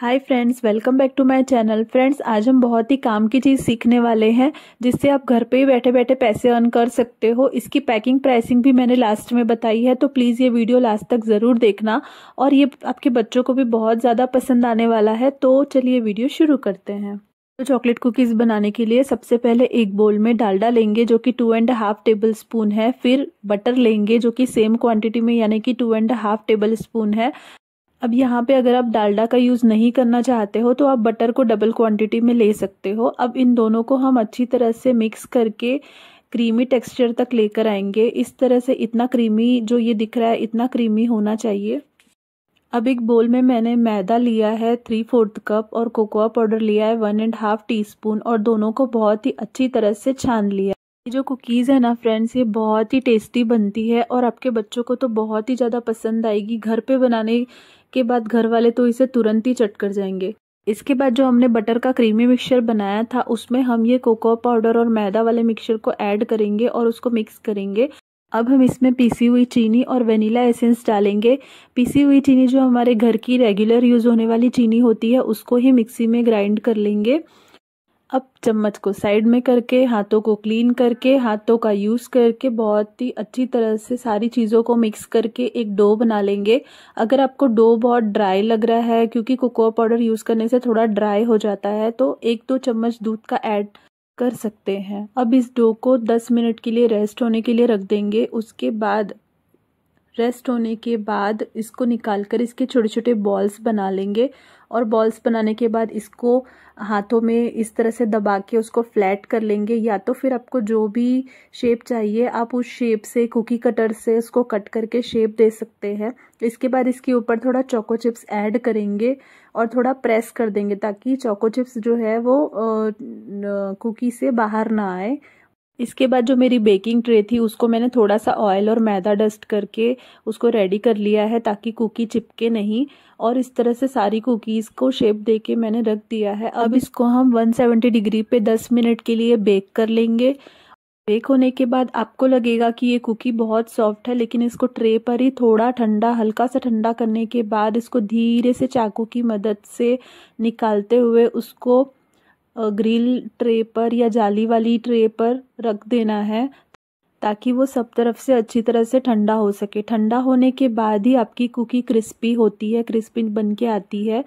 hi friends welcome back to my channel friends आज हम बहुत ही काम की चीज़ सीखने वाले हैं जिससे आप घर पे ही बैठे बैठे पैसे अर्न कर सकते हो इसकी पैकिंग प्राइसिंग भी मैंने लास्ट में बताई है तो प्लीज़ ये वीडियो लास्ट तक ज़रूर देखना और ये आपके बच्चों को भी बहुत ज़्यादा पसंद आने वाला है तो चलिए वीडियो शुरू करते हैं तो चॉकलेट कुकीज़ बनाने के लिए सबसे पहले एक बोल में डालडा लेंगे जो कि two and half tablespoon है फिर बटर लेंगे जो कि सेम क्वांटिटी में यानी कि two and half tablespoon है अब यहाँ पे अगर आप डालडा का यूज़ नहीं करना चाहते हो तो आप बटर को डबल क्वांटिटी में ले सकते हो अब इन दोनों को हम अच्छी तरह से मिक्स करके क्रीमी टेक्सचर तक लेकर आएंगे इस तरह से इतना क्रीमी जो ये दिख रहा है इतना क्रीमी होना चाहिए अब एक बोल में मैंने मैदा लिया है थ्री फोर्थ कप और कोकोआ पाउडर लिया है one and half teaspoon और दोनों को बहुत ही अच्छी तरह से छान लिया ये जो कुकीज़ है ना फ्रेंड्स ये बहुत ही टेस्टी बनती है और आपके बच्चों को तो बहुत ही ज़्यादा पसंद आएगी घर पे बनाने के बाद घर वाले तो इसे तुरंत ही चट कर जाएंगे इसके बाद जो हमने बटर का क्रीमी मिक्सचर बनाया था उसमें हम ये कोको पाउडर और मैदा वाले मिक्सचर को ऐड करेंगे और उसको मिक्स करेंगे अब हम इसमें पीसी हुई चीनी और वेनिला एसेंस डालेंगे पीसी हुई चीनी जो हमारे घर की रेगुलर यूज़ होने वाली चीनी होती है उसको ही मिक्सी में ग्राइंड कर लेंगे अब चम्मच को साइड में करके हाथों को क्लीन करके हाथों का यूज़ करके बहुत ही अच्छी तरह से सारी चीज़ों को मिक्स करके एक डो बना लेंगे अगर आपको डो बहुत ड्राई लग रहा है क्योंकि कोकोआ पाउडर यूज़ करने से थोड़ा ड्राई हो जाता है तो एक दो चम्मच दूध का ऐड कर सकते हैं अब इस डो को 10 मिनट के लिए रेस्ट होने के लिए रख देंगे उसके बाद रेस्ट होने के बाद इसको निकाल कर इसके छोटे छोटे बॉल्स बना लेंगे और बॉल्स बनाने के बाद इसको हाथों में इस तरह से दबा के उसको फ्लैट कर लेंगे या तो फिर आपको जो भी शेप चाहिए आप उस शेप से कुकी कटर से उसको कट करके शेप दे सकते हैं इसके बाद इसके ऊपर थोड़ा चोको चिप्स ऐड करेंगे और थोड़ा प्रेस कर देंगे ताकि चोको चिप्स जो है वो कुकी से बाहर ना आए इसके बाद जो मेरी बेकिंग ट्रे थी उसको मैंने थोड़ा सा ऑयल और मैदा डस्ट करके उसको रेडी कर लिया है ताकि कुकी चिपके नहीं और इस तरह से सारी कुकीज़ को शेप दे के मैंने रख दिया है अब इसको हम 170 डिग्री पे 10 मिनट के लिए बेक कर लेंगे बेक होने के बाद आपको लगेगा कि ये कुकी बहुत सॉफ्ट है लेकिन इसको ट्रे पर ही थोड़ा ठंडा हल्का सा ठंडा करने के बाद इसको धीरे से चाकू की मदद से निकालते हुए उसको ग्रिल ट्रे पर या जाली वाली ट्रे पर रख देना है ताकि वो सब तरफ से अच्छी तरह से ठंडा हो सके ठंडा होने के बाद ही आपकी कुकी क्रिस्पी होती है क्रिस्पी बन के आती है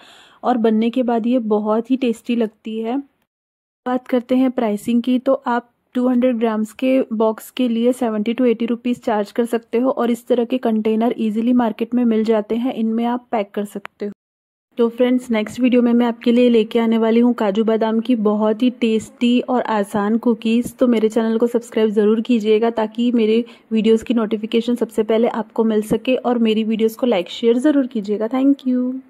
और बनने के बाद ये बहुत ही टेस्टी लगती है बात करते हैं प्राइसिंग की तो आप 200 ग्राम्स के बॉक्स के लिए 70 टू 80 रुपीज़ चार्ज कर सकते हो और इस तरह के कंटेनर इजीली मार्केट में मिल जाते हैं इनमें आप पैक कर सकते हो तो फ्रेंड्स नेक्स्ट वीडियो में मैं आपके लिए लेके आने वाली हूँ काजू बादाम की बहुत ही टेस्टी और आसान कुकीज़ तो मेरे चैनल को सब्सक्राइब ज़रूर कीजिएगा ताकि मेरे वीडियोस की नोटिफिकेशन सबसे पहले आपको मिल सके और मेरी वीडियोस को लाइक शेयर ज़रूर कीजिएगा थैंक यू